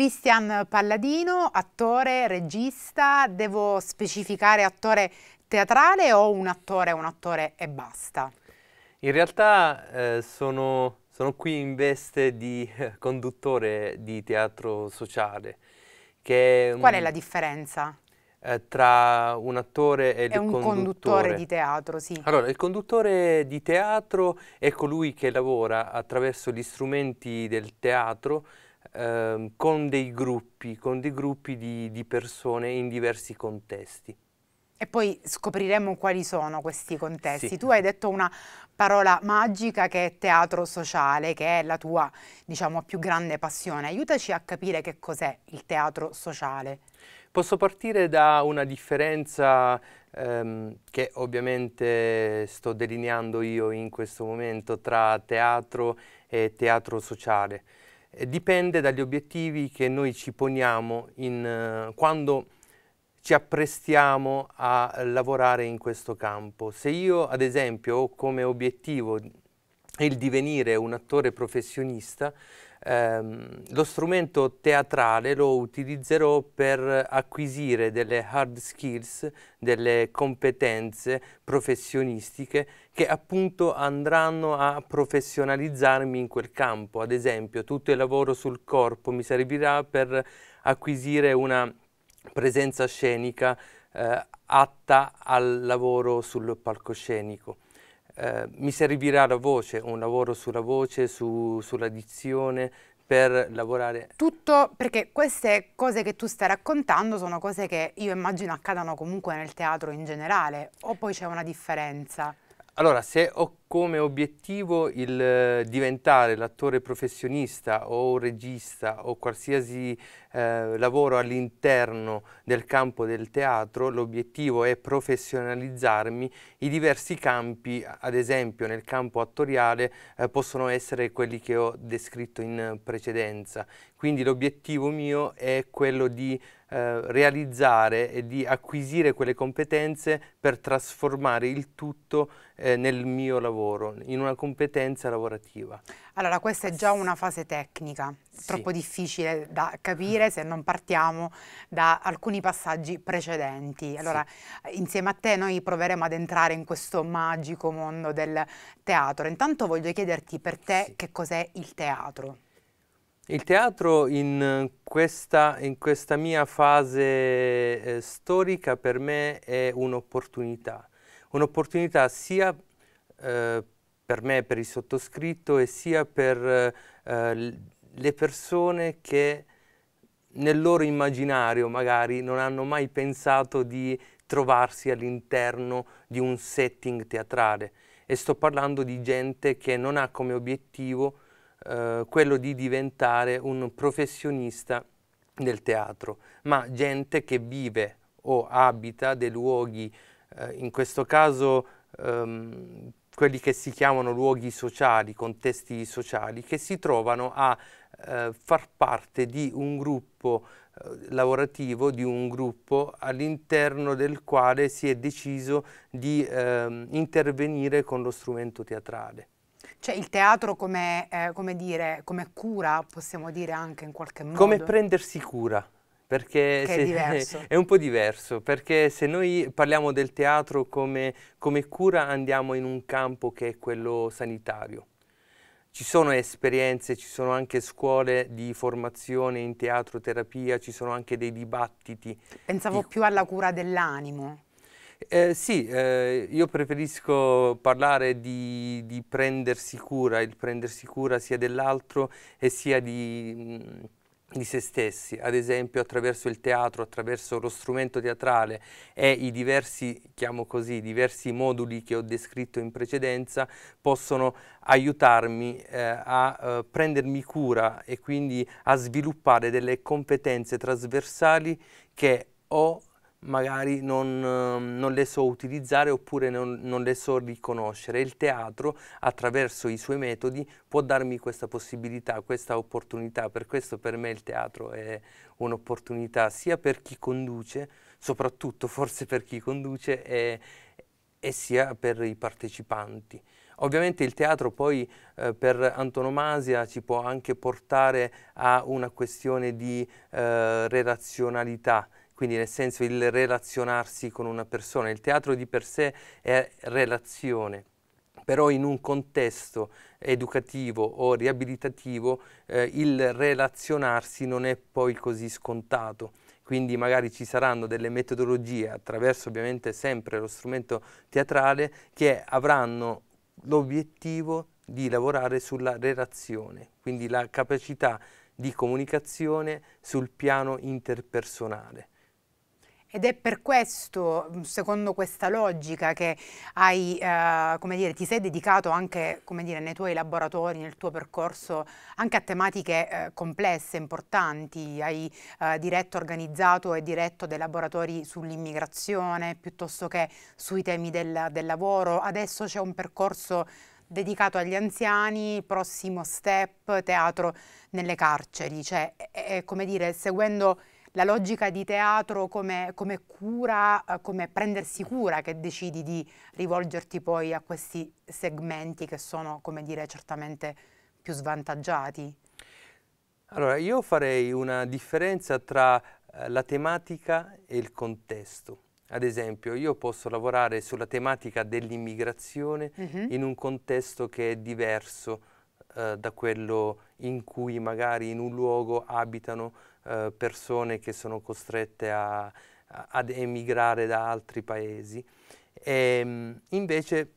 Cristian Palladino, attore, regista, devo specificare attore teatrale o un attore, un attore e basta? In realtà eh, sono, sono, qui in veste di conduttore di teatro sociale. È un, Qual è la differenza? Eh, tra un attore e, e il un conduttore. conduttore di teatro, sì. Allora, il conduttore di teatro è colui che lavora attraverso gli strumenti del teatro eh, con dei gruppi, con dei gruppi di, di persone in diversi contesti. E poi scopriremo quali sono questi contesti. Sì. Tu hai detto una parola magica che è teatro sociale, che è la tua, diciamo, più grande passione. Aiutaci a capire che cos'è il teatro sociale. Posso partire da una differenza ehm, che ovviamente sto delineando io in questo momento tra teatro e teatro sociale. Eh, dipende dagli obiettivi che noi ci poniamo in, eh, quando ci apprestiamo a lavorare in questo campo. Se io, ad esempio, ho come obiettivo il divenire un attore professionista, ehm, lo strumento teatrale lo utilizzerò per acquisire delle hard skills, delle competenze professionistiche che appunto andranno a professionalizzarmi in quel campo. Ad esempio, tutto il lavoro sul corpo mi servirà per acquisire una presenza scenica eh, atta al lavoro sul palcoscenico. Eh, mi servirà la voce, un lavoro sulla voce, su, sulla dizione, per lavorare. Tutto perché queste cose che tu stai raccontando sono cose che io immagino accadano comunque nel teatro in generale, o poi c'è una differenza? Allora, se ho come obiettivo il eh, diventare l'attore professionista o regista o qualsiasi eh, lavoro all'interno del campo del teatro, l'obiettivo è professionalizzarmi. I diversi campi, ad esempio nel campo attoriale, eh, possono essere quelli che ho descritto in precedenza. Quindi l'obiettivo mio è quello di eh, realizzare e di acquisire quelle competenze per trasformare il tutto eh, nel mio lavoro, in una competenza lavorativa. Allora, questa è già una fase tecnica, sì. troppo difficile da capire se non partiamo da alcuni passaggi precedenti. Allora, sì. insieme a te noi proveremo ad entrare in questo magico mondo del teatro. Intanto voglio chiederti per te sì. che cos'è il teatro. Il teatro in eh, questa, in questa mia fase eh, storica per me è un'opportunità, un'opportunità sia eh, per me, per il sottoscritto e sia per eh, le persone che nel loro immaginario magari non hanno mai pensato di trovarsi all'interno di un setting teatrale e sto parlando di gente che non ha come obiettivo eh, quello di diventare un professionista del teatro, ma gente che vive o abita dei luoghi, eh, in questo caso ehm, quelli che si chiamano luoghi sociali, contesti sociali, che si trovano a eh, far parte di un gruppo eh, lavorativo, di un gruppo all'interno del quale si è deciso di ehm, intervenire con lo strumento teatrale. Cioè il teatro come, eh, come, dire, come cura, possiamo dire anche in qualche modo. Come prendersi cura, perché è, è, un po' diverso, perché se noi parliamo del teatro come, come, cura andiamo in un campo che è quello sanitario. Ci sono esperienze, ci sono anche scuole di formazione in teatro terapia, ci sono anche dei dibattiti. Pensavo di... più alla cura dell'animo. Eh, sì, eh, io preferisco parlare di, di, prendersi cura, il prendersi cura sia dell'altro e sia di, mm, di, se stessi, ad esempio attraverso il teatro, attraverso lo strumento teatrale e i diversi, chiamo così, diversi moduli che ho descritto in precedenza possono aiutarmi eh, a eh, prendermi cura e quindi a sviluppare delle competenze trasversali che ho magari non, ehm, non, le so utilizzare oppure non, non, le so riconoscere. Il teatro, attraverso i suoi metodi, può darmi questa possibilità, questa opportunità. Per questo per me il teatro è un'opportunità sia per chi conduce, soprattutto forse per chi conduce, e, e sia per i partecipanti. Ovviamente il teatro poi eh, per antonomasia ci può anche portare a una questione di eh, relazionalità, quindi nel senso il relazionarsi con una persona. Il teatro di per sé è relazione, però in un contesto educativo o riabilitativo eh, il relazionarsi non è poi così scontato. Quindi magari ci saranno delle metodologie attraverso ovviamente sempre lo strumento teatrale che avranno l'obiettivo di lavorare sulla relazione, quindi la capacità di comunicazione sul piano interpersonale. Ed è per questo, secondo questa logica, che hai, eh, dire, ti sei dedicato anche dire, nei tuoi laboratori, nel tuo percorso, anche a tematiche eh, complesse, importanti. Hai eh, diretto, organizzato e diretto dei laboratori sull'immigrazione, piuttosto che sui temi del, del lavoro. Adesso c'è un percorso dedicato agli anziani, prossimo step, teatro nelle carceri. Cioè, è, è, come dire, seguendo la logica di teatro come, come cura, eh, come prendersi cura che decidi di rivolgerti poi a questi segmenti che sono, come dire, certamente più svantaggiati? Allora, io farei una differenza tra eh, la tematica e il contesto. Ad esempio, io posso lavorare sulla tematica dell'immigrazione uh mhm. -huh. in un contesto che è diverso eh, da quello in cui magari in un luogo abitano eh, persone che sono costrette a, a, ad emigrare da altri paesi. E, ehm, invece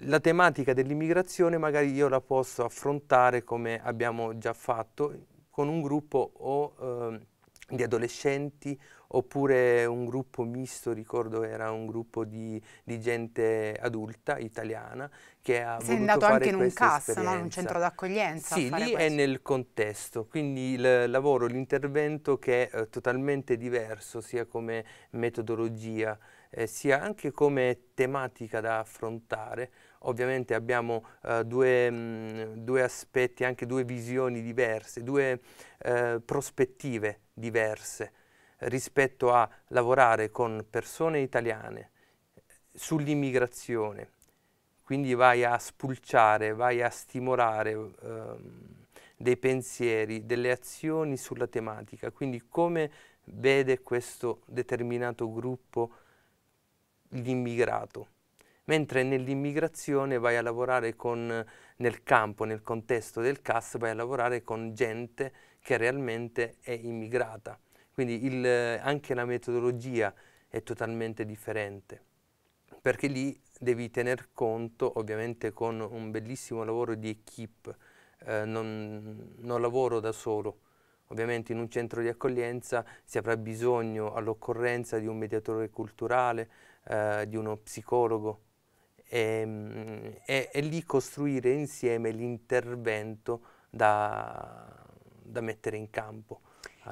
la tematica dell'immigrazione magari io la posso affrontare come abbiamo già fatto con un gruppo o eh, di adolescenti oppure un gruppo misto, ricordo era un gruppo di, di gente adulta italiana che ha Sei voluto andato anche in un CAS, no? in un centro d'accoglienza. Sì, lì questo. è nel contesto, quindi il lavoro, l'intervento che è eh, totalmente diverso sia come metodologia eh, sia anche come tematica da affrontare. Ovviamente abbiamo eh, due, mh, mm, due, aspetti, anche due visioni diverse, due eh, prospettive diverse rispetto a lavorare con persone italiane eh, sull'immigrazione, quindi vai a spulciare, vai a stimolare ehm, dei pensieri, delle azioni sulla tematica, quindi come vede questo determinato gruppo l'immigrato. Mentre nell'immigrazione vai a lavorare con, nel campo, nel contesto del CAS, vai a lavorare con gente che realmente è immigrata quindi il, anche la metodologia è totalmente differente, perché lì devi tener conto, ovviamente con un bellissimo lavoro di equip, eh, non, non lavoro da solo, Ovviamente in un centro di accoglienza si avrà bisogno all'occorrenza di un mediatore culturale, eh, di uno psicologo e, e, e, lì costruire insieme l'intervento da, da mettere in campo.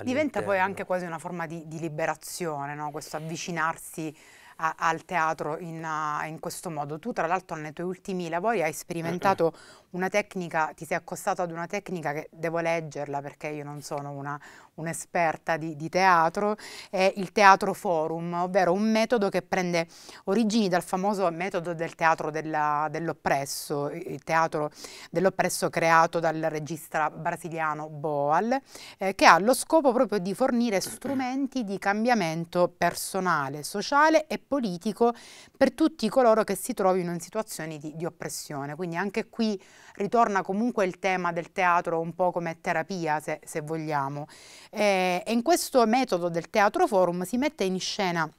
Diventa poi anche quasi una forma di, di liberazione, no? questo avvicinarsi a, al teatro in, uh, in, questo modo. Tu tra l'altro nei tuoi ultimi lavori hai sperimentato una tecnica, ti sei accostato ad una tecnica che devo leggerla perché io non sono una, un'esperta di, di, teatro, è il teatro forum, ovvero un metodo che prende origini dal famoso metodo del teatro dell'oppresso, il teatro dell'oppresso creato dal regista brasiliano Boal, eh, che ha lo scopo proprio di fornire strumenti di cambiamento personale, sociale e politico per tutti coloro che si trovino in situazioni di, di oppressione. Quindi anche qui ritorna comunque il tema del teatro un po' come terapia, se, se vogliamo. Eh, e in questo metodo del teatro forum si mette in scena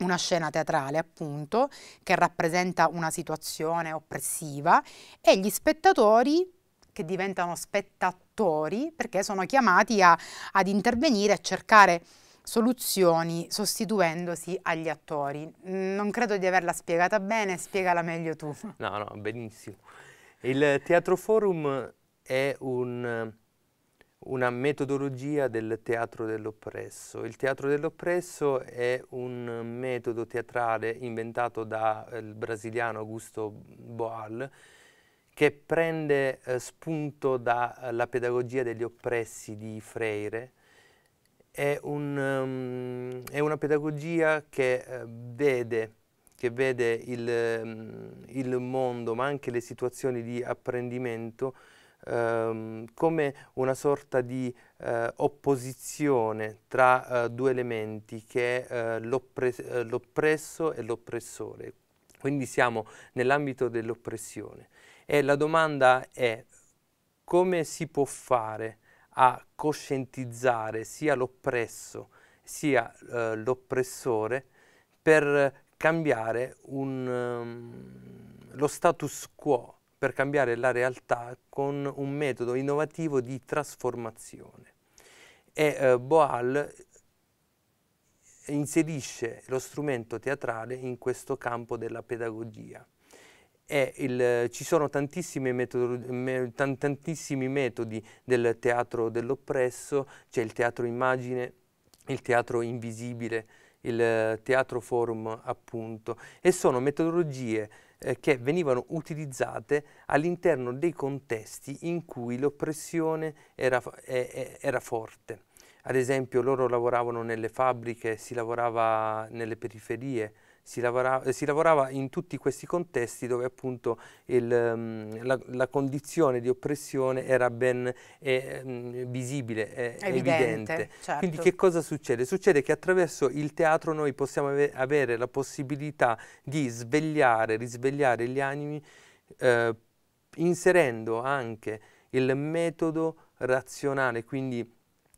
una scena teatrale appunto che rappresenta una situazione oppressiva e gli spettatori che diventano spettatori perché sono chiamati a, ad intervenire, a cercare soluzioni sostituendosi agli attori. Non credo di averla spiegata bene, spiegala meglio tu. No, no, benissimo. Il Teatro Forum è un una metodologia del teatro dell'oppresso. Il teatro dell'oppresso è un metodo teatrale inventato dal eh, brasiliano Augusto Boal che prende eh, spunto dalla eh, pedagogia degli oppressi di Freire. È, un, um, è una pedagogia che eh, vede che vede il, ehm, il, mondo ma anche le situazioni di apprendimento ehm, come una sorta di eh, opposizione tra eh, due elementi che è eh, eh, l'oppresso e l'oppressore. Quindi siamo nell'ambito dell'oppressione e la domanda è come si può fare a coscientizzare sia l'oppresso sia eh, l'oppressore per cambiare un, um, lo status quo per cambiare la realtà con un metodo innovativo di trasformazione. E eh, Boal inserisce lo strumento teatrale in questo campo della pedagogia. Il, ci sono tantissimi, metodo, tantissimi metodi del teatro dell'oppresso, c'è il teatro immagine, il teatro invisibile, il eh, teatro forum appunto, e sono metodologie eh, che venivano utilizzate all'interno dei contesti in cui l'oppressione era, eh, eh, era forte. Ad esempio loro lavoravano nelle fabbriche, si lavorava nelle periferie, si, lavora, eh, si lavorava in tutti questi contesti dove appunto il, ehm, la, la, condizione di oppressione era ben eh, ehm, visibile, eh, evidente. evidente. Certo. Quindi che cosa succede? Succede che attraverso il teatro noi possiamo ave avere la possibilità di svegliare, risvegliare gli animi eh, inserendo anche il metodo razionale, quindi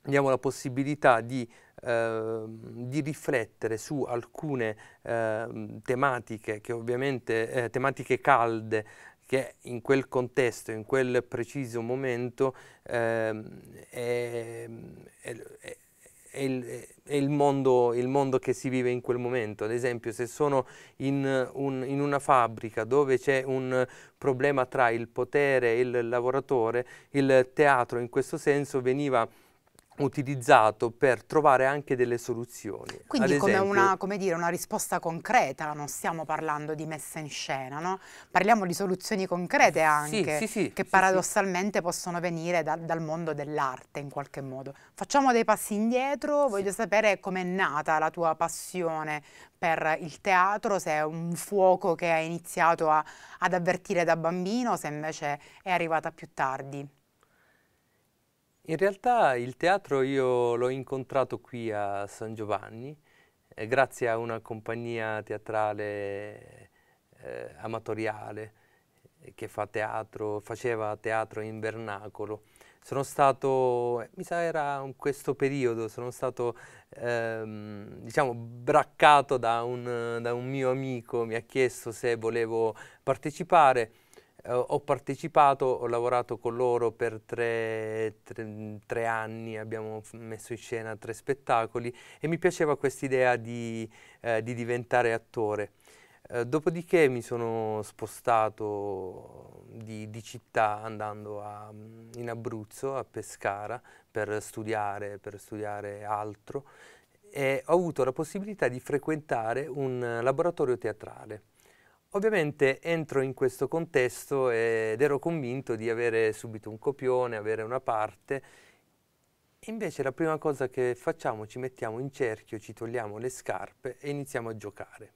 abbiamo la possibilità di Ehm, di riflettere su alcune ehm, tematiche che ovviamente eh, tematiche calde che in quel contesto, in quel preciso momento ehm, è, è, è è il, è il, mondo, il mondo che si vive in quel momento. Ad esempio, se sono in, un, in una fabbrica dove c'è un problema tra il potere e il lavoratore, il teatro in questo senso veniva utilizzato per trovare anche delle soluzioni. Quindi esempio, come, una, come dire, una, risposta concreta, non stiamo parlando di messa in scena, no? parliamo di soluzioni concrete anche, sì, sì, sì, che paradossalmente possono venire da, dal mondo dell'arte in qualche modo. Facciamo dei passi indietro, voglio sapere com'è nata la tua passione per il teatro, se è un fuoco che hai iniziato a, ad avvertire da bambino, se invece è arrivata più tardi. In realtà il teatro io l'ho incontrato qui a San Giovanni, eh, grazie a una compagnia teatrale eh, amatoriale eh, che fa teatro, faceva teatro in vernacolo. Sono stato, eh, mi sa era in questo periodo, sono stato ehm, diciamo braccato da un, da un mio amico, mi ha chiesto se volevo partecipare eh, ho partecipato, ho lavorato con loro per tre, tre, tre anni, abbiamo messo in scena tre spettacoli e mi piaceva quest'idea di, eh, di diventare attore. Eh, dopodiché mi sono spostato di, di città andando a, in Abruzzo, a Pescara, per studiare, per studiare altro e ho avuto la possibilità di frequentare un laboratorio teatrale Ovviamente entro in questo contesto ed ero convinto di avere subito un copione, avere una parte. Invece la prima cosa che facciamo, ci mettiamo in cerchio, ci togliamo le scarpe e iniziamo a giocare.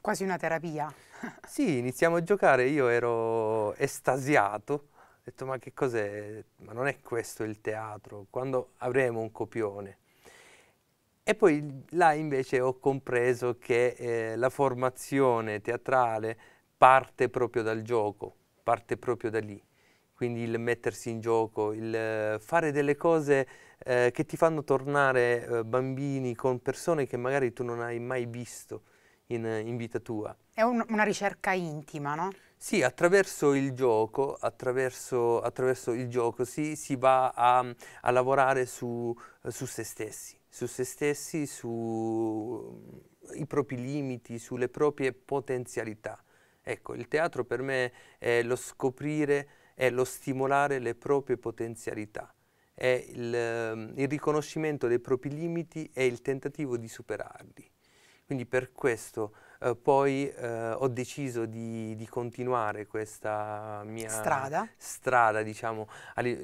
Quasi una terapia. sì, iniziamo a giocare, io ero estasiato, ho detto ma che cos'è? Ma non è questo il teatro, quando avremo un copione? E poi là invece ho compreso che eh, la formazione teatrale parte proprio dal gioco, parte proprio da lì. Quindi il mettersi in gioco, il eh, fare delle cose eh, che ti fanno tornare eh, bambini con persone che magari tu non hai mai visto in, eh, in vita tua. È un, una ricerca intima, no? Sì, attraverso il gioco, attraverso, attraverso il gioco sì, si va a, a lavorare su, su se stessi su se stessi, sui mm, propri limiti, sulle proprie potenzialità. Ecco, il teatro per me è lo scoprire, è lo stimolare le proprie potenzialità, è il, mm, il riconoscimento dei propri limiti e il tentativo di superarli. Quindi per questo eh, poi eh, ho deciso di, di, continuare questa mia strada, strada diciamo,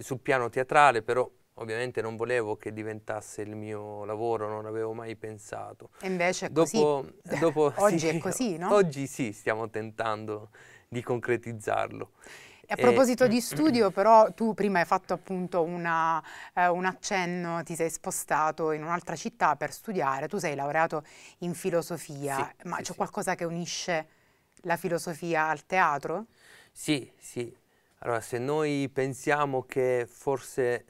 sul piano teatrale, però Ovviamente non volevo che diventasse il mio lavoro, non avevo mai pensato. E invece è dopo, così. Dopo, Oggi sì, è così, no? Oggi sì, stiamo tentando di concretizzarlo. E a proposito eh, di studio, però, tu prima hai fatto appunto una, eh, un accenno, ti sei spostato in un'altra città per studiare, tu sei laureato in filosofia, sì, ma sì, c'è sì. qualcosa che unisce la filosofia al teatro? Sì, sì. Allora, se noi pensiamo che forse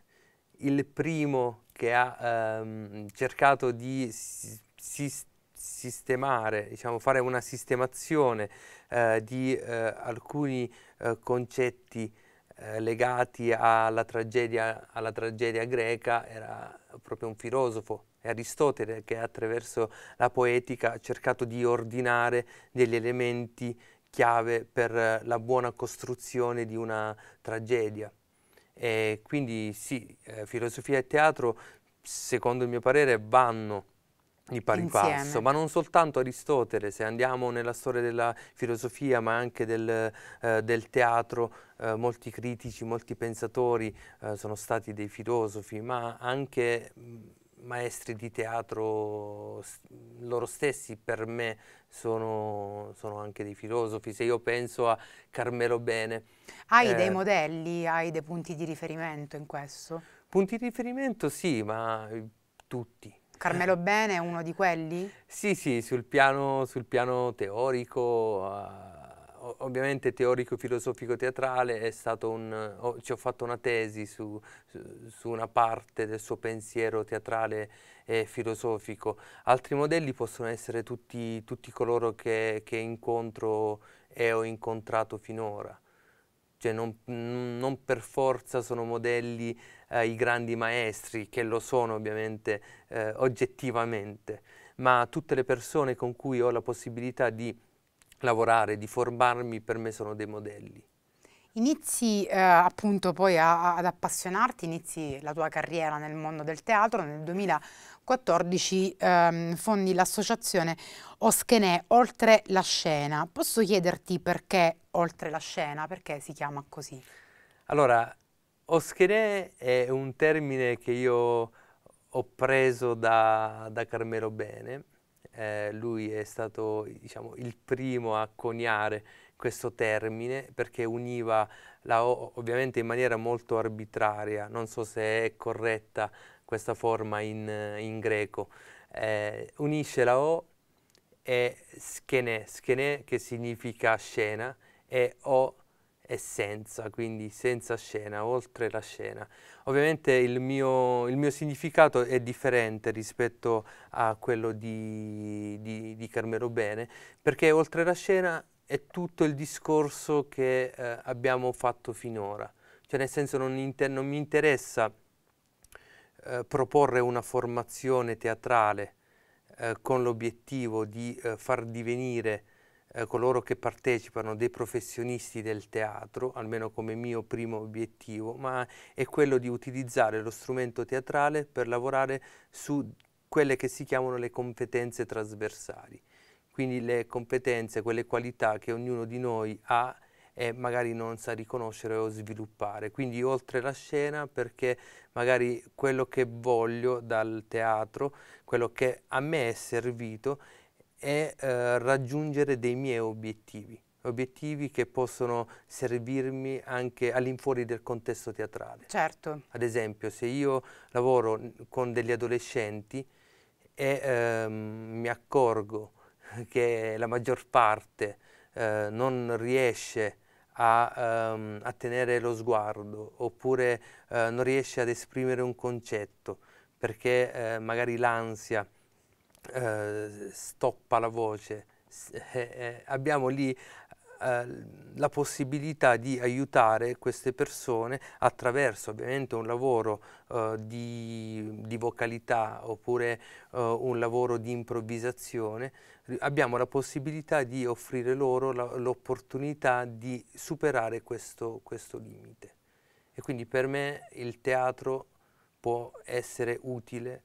il primo che ha ehm, cercato di si sistemare, diciamo, fare una sistemazione eh, di eh, alcuni eh, concetti eh, legati alla tragedia, alla tragedia greca, era proprio un filosofo, Aristotele, che attraverso la poetica ha cercato di ordinare degli elementi chiave per la buona costruzione di una tragedia. E quindi sì, eh, filosofia e teatro, secondo il mio parere, vanno di pari Insieme. passo, ma non soltanto Aristotele, se andiamo nella storia della filosofia ma anche del, eh, del teatro, eh, molti critici, molti pensatori eh, sono stati dei filosofi, ma anche... Mh, mm, maestri di teatro loro stessi per me sono, sono, anche dei filosofi. Se io penso a Carmelo Bene. Hai eh, dei modelli, hai dei punti di riferimento in questo? Punti di riferimento sì, ma eh, tutti. Carmelo Bene è uno di quelli? sì, sì, sul piano, sul piano teorico. Uh, ovviamente teorico-filosofico-teatrale è stato un, ho, ci ho fatto una tesi su, su, su, una parte del suo pensiero teatrale e filosofico. Altri modelli possono essere tutti, tutti coloro che, che, incontro e ho incontrato finora. Cioè non, non per forza sono modelli eh, i grandi maestri, che lo sono ovviamente eh, oggettivamente, ma tutte le persone con cui ho la possibilità di lavorare, di formarmi per me sono dei modelli. Inizi eh, appunto poi a, a, ad appassionarti, inizi la tua carriera nel mondo del teatro, nel 2014 ehm, fondi l'associazione Oschenè Oltre la Scena. Posso chiederti perché Oltre la Scena, perché si chiama così? Allora, Oschenè è un termine che io ho preso da, da Carmelo Bene, eh, lui è stato diciamo, il primo a coniare questo termine perché univa la O ovviamente in maniera molto arbitraria, non so se è corretta questa forma in, in greco, eh, unisce la O e schene, schene che significa scena e O e senza, quindi senza scena, oltre la scena. Ovviamente il mio, il mio significato è differente rispetto a quello di, di, di, Carmelo Bene, perché oltre la scena è tutto il discorso che eh, abbiamo fatto finora. Cioè nel senso non, inter non mi interessa eh, proporre una formazione teatrale eh, con l'obiettivo di eh, far divenire eh, coloro che partecipano, dei professionisti del teatro, almeno come mio primo obiettivo, ma è quello di utilizzare lo strumento teatrale per lavorare su quelle che si chiamano le competenze trasversali, quindi le competenze, quelle qualità che ognuno di noi ha e magari non sa riconoscere o sviluppare. Quindi oltre la scena perché magari quello che voglio dal teatro, quello che a me è servito è eh, raggiungere dei miei obiettivi, obiettivi che possono servirmi anche all'infuori del contesto teatrale. Certo. Ad esempio, se io lavoro con degli adolescenti e ehm, mi accorgo che la maggior parte eh, non riesce a, um, a, tenere lo sguardo oppure eh, non riesce ad esprimere un concetto perché eh, magari l'ansia eh, stoppa la voce, eh, eh, abbiamo lì eh, la possibilità di aiutare queste persone attraverso ovviamente un lavoro uh, di, di, vocalità oppure uh, un lavoro di improvvisazione, abbiamo la possibilità di offrire loro l'opportunità di superare questo, questo limite. E quindi per me il teatro può essere utile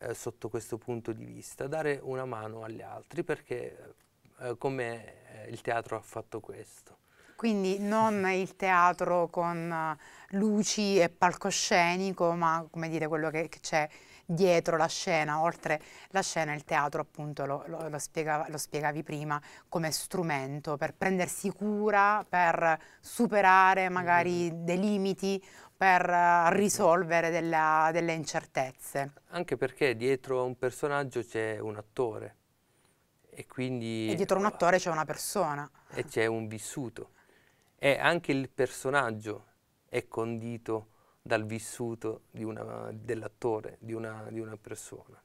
eh, sotto questo punto di vista, dare una mano agli altri perché eh, eh come eh, il teatro ha fatto questo. Quindi non il teatro con eh, luci e palcoscenico, ma come dire quello che c'è dietro la scena, oltre la scena il teatro appunto lo, lo, lo, spiegava, lo, spiegavi prima come strumento per prendersi cura, per superare magari mm-hmm. dei limiti per eh, risolvere della, delle incertezze. Anche perché dietro a un personaggio c'è un attore e quindi... E dietro a un attore c'è una persona. E c'è un vissuto. E anche il personaggio è condito dal vissuto dell'attore, di di una persona.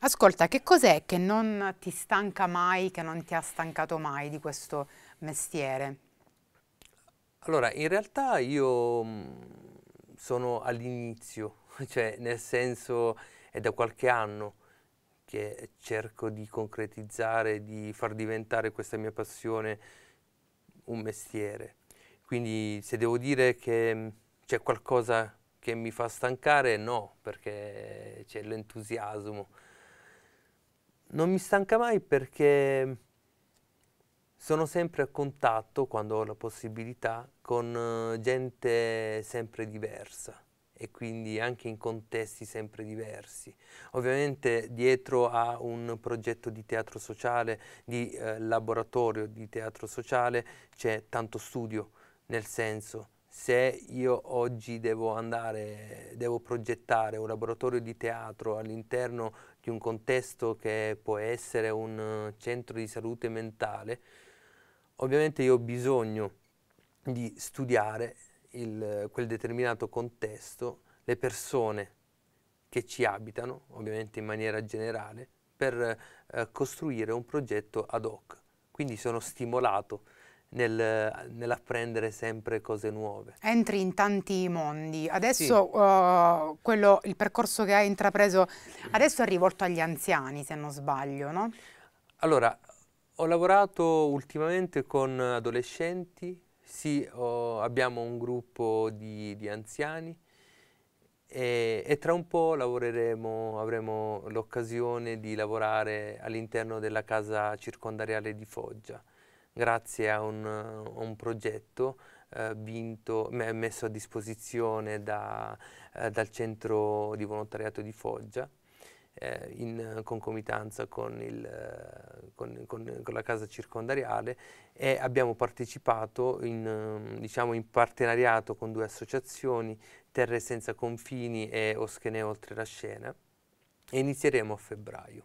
Ascolta, che cos'è che non ti stanca mai, che non ti ha stancato mai di questo mestiere? Allora, in realtà io mm, sono all'inizio, cioè nel senso è da qualche anno che cerco di concretizzare, di far diventare questa mia passione un mestiere. Quindi se devo dire che mm, c'è qualcosa che mi fa stancare, no, perché c'è l'entusiasmo. Non mi stanca mai perché mm, sono sempre a contatto, quando ho la possibilità, con eh, gente sempre diversa e quindi anche in contesti sempre diversi. Ovviamente dietro a un progetto di teatro sociale, di eh, laboratorio di teatro sociale, c'è tanto studio, nel senso se io oggi devo andare, devo progettare un laboratorio di teatro all'interno di un contesto che può essere un eh, centro di salute mentale, ovviamente io ho bisogno di studiare il, quel determinato contesto, le persone che ci abitano, ovviamente in maniera generale, per eh, costruire un progetto ad hoc. Quindi sono stimolato nel, nell'apprendere sempre cose nuove. Entri in tanti mondi. Adesso sì. uh, eh, quello, il percorso che hai intrapreso adesso è rivolto agli anziani, se non sbaglio, no? Allora, ho lavorato ultimamente con adolescenti sì, oh, abbiamo un gruppo di, di anziani e, e, tra un po' lavoreremo, avremo l'occasione di lavorare all'interno della casa circondariale di Foggia grazie a un, un progetto eh, vinto, messo a disposizione da, eh, dal centro di volontariato di Foggia eh, in concomitanza con, il, eh, con, con, con, la casa circondariale e abbiamo partecipato in, ehm, diciamo, in partenariato con due associazioni, Terre Senza Confini e Oschene Oltre la Scena, e inizieremo a febbraio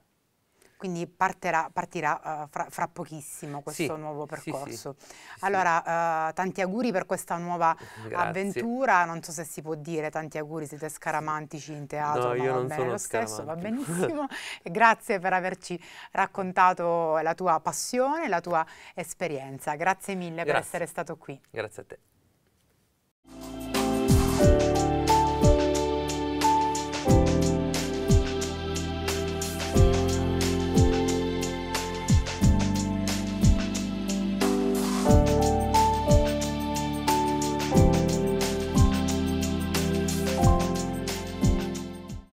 quindi parterà, partirà uh, fra, fra, pochissimo questo sì, nuovo percorso. Sì, sì, allora, uh, tanti auguri per questa nuova Grazie. avventura, non so se si può dire tanti auguri, siete scaramantici in teatro, no, io non bene sono lo stesso, va benissimo. Grazie per averci raccontato la tua passione, la tua esperienza. Grazie mille Grazie. per essere stato qui. Grazie a te.